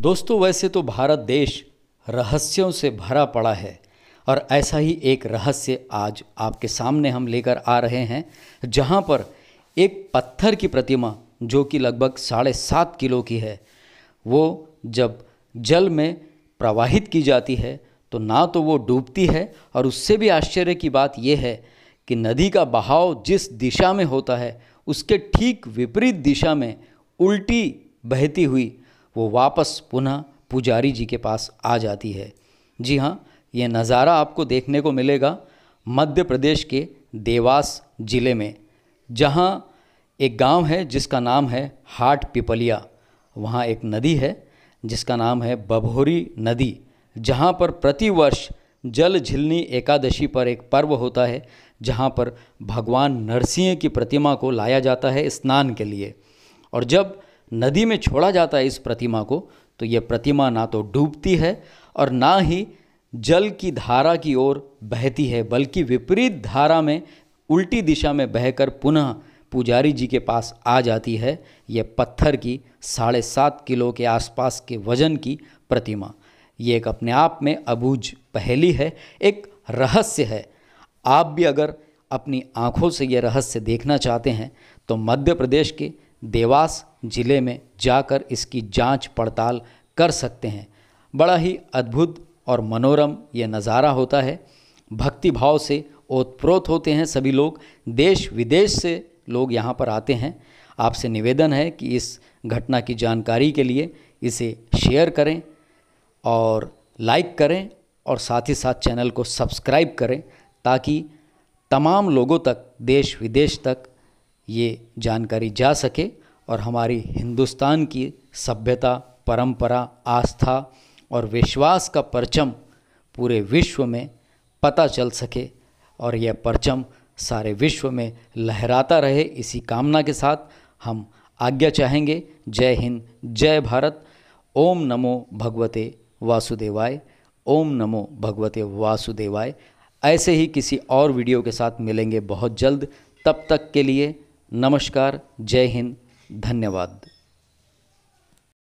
दोस्तों वैसे तो भारत देश रहस्यों से भरा पड़ा है और ऐसा ही एक रहस्य आज आपके सामने हम लेकर आ रहे हैं जहाँ पर एक पत्थर की प्रतिमा जो कि लगभग साढ़े सात किलो की है वो जब जल में प्रवाहित की जाती है तो ना तो वो डूबती है और उससे भी आश्चर्य की बात यह है कि नदी का बहाव जिस दिशा में होता है उसके ठीक विपरीत दिशा में उल्टी बहती हुई वो वापस पुनः पुजारी जी के पास आ जाती है जी हाँ ये नज़ारा आपको देखने को मिलेगा मध्य प्रदेश के देवास ज़िले में जहाँ एक गांव है जिसका नाम है हाट पिपलिया वहाँ एक नदी है जिसका नाम है बभोरी नदी जहाँ पर प्रतिवर्ष जल झिलनी एकादशी पर एक पर्व होता है जहाँ पर भगवान नरसिंह की प्रतिमा को लाया जाता है स्नान के लिए और जब नदी में छोड़ा जाता है इस प्रतिमा को तो यह प्रतिमा ना तो डूबती है और ना ही जल की धारा की ओर बहती है बल्कि विपरीत धारा में उल्टी दिशा में बहकर पुनः पुजारी जी के पास आ जाती है यह पत्थर की साढ़े सात किलो के आसपास के वजन की प्रतिमा ये एक अपने आप में अबूझ पहली है एक रहस्य है आप भी अगर अपनी आँखों से यह रहस्य देखना चाहते हैं तो मध्य प्रदेश के देवास ज़िले में जाकर इसकी जांच पड़ताल कर सकते हैं बड़ा ही अद्भुत और मनोरम यह नज़ारा होता है भक्ति भाव से ओतप्रोत होते हैं सभी लोग देश विदेश से लोग यहाँ पर आते हैं आपसे निवेदन है कि इस घटना की जानकारी के लिए इसे शेयर करें और लाइक करें और साथ ही साथ चैनल को सब्सक्राइब करें ताकि तमाम लोगों तक देश विदेश तक ये जानकारी जा सके और हमारी हिंदुस्तान की सभ्यता परंपरा आस्था और विश्वास का परचम पूरे विश्व में पता चल सके और यह परचम सारे विश्व में लहराता रहे इसी कामना के साथ हम आज्ञा चाहेंगे जय हिंद जय भारत ओम नमो भगवते वासुदेवाय ओम नमो भगवते वासुदेवाय ऐसे ही किसी और वीडियो के साथ मिलेंगे बहुत जल्द तब तक के लिए नमस्कार जय हिंद धन्यवाद